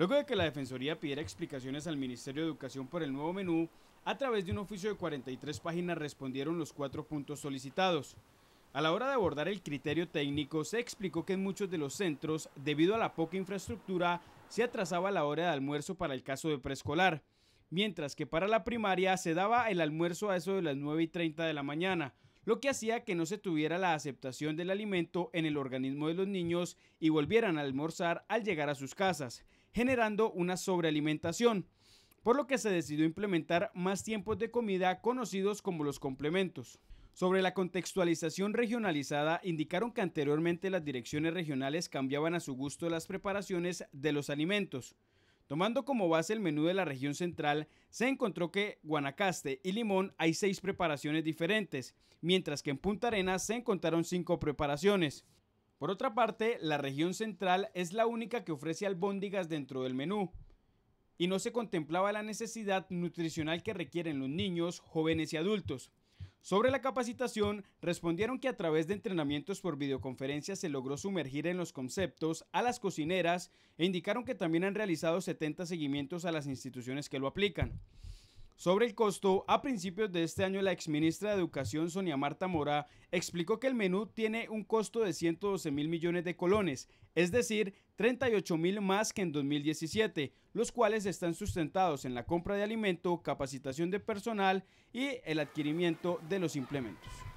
Luego de que la Defensoría pidiera explicaciones al Ministerio de Educación por el nuevo menú, a través de un oficio de 43 páginas respondieron los cuatro puntos solicitados. A la hora de abordar el criterio técnico, se explicó que en muchos de los centros, debido a la poca infraestructura, se atrasaba la hora de almuerzo para el caso de preescolar, mientras que para la primaria se daba el almuerzo a eso de las 9 y 30 de la mañana, lo que hacía que no se tuviera la aceptación del alimento en el organismo de los niños y volvieran a almorzar al llegar a sus casas generando una sobrealimentación, por lo que se decidió implementar más tiempos de comida conocidos como los complementos. Sobre la contextualización regionalizada, indicaron que anteriormente las direcciones regionales cambiaban a su gusto las preparaciones de los alimentos. Tomando como base el menú de la región central, se encontró que Guanacaste y Limón hay seis preparaciones diferentes, mientras que en Punta Arenas se encontraron cinco preparaciones. Por otra parte, la región central es la única que ofrece albóndigas dentro del menú y no se contemplaba la necesidad nutricional que requieren los niños, jóvenes y adultos. Sobre la capacitación, respondieron que a través de entrenamientos por videoconferencia se logró sumergir en los conceptos a las cocineras e indicaron que también han realizado 70 seguimientos a las instituciones que lo aplican. Sobre el costo, a principios de este año la exministra de Educación Sonia Marta Mora explicó que el menú tiene un costo de 112 mil millones de colones, es decir, 38 mil más que en 2017, los cuales están sustentados en la compra de alimento, capacitación de personal y el adquirimiento de los implementos.